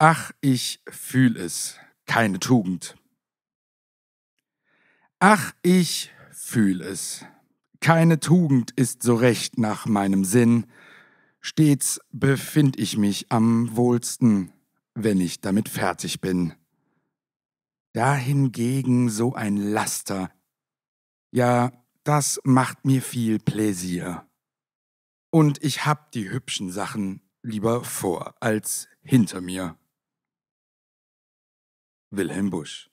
Ach, ich fühl es, keine Tugend. Ach, ich fühl es, keine Tugend ist so recht nach meinem Sinn, stets befind ich mich am wohlsten, wenn ich damit fertig bin. Dahingegen so ein Laster, ja, das macht mir viel Pläsier. Und ich hab die hübschen Sachen lieber vor als hinter mir. wilhelm busch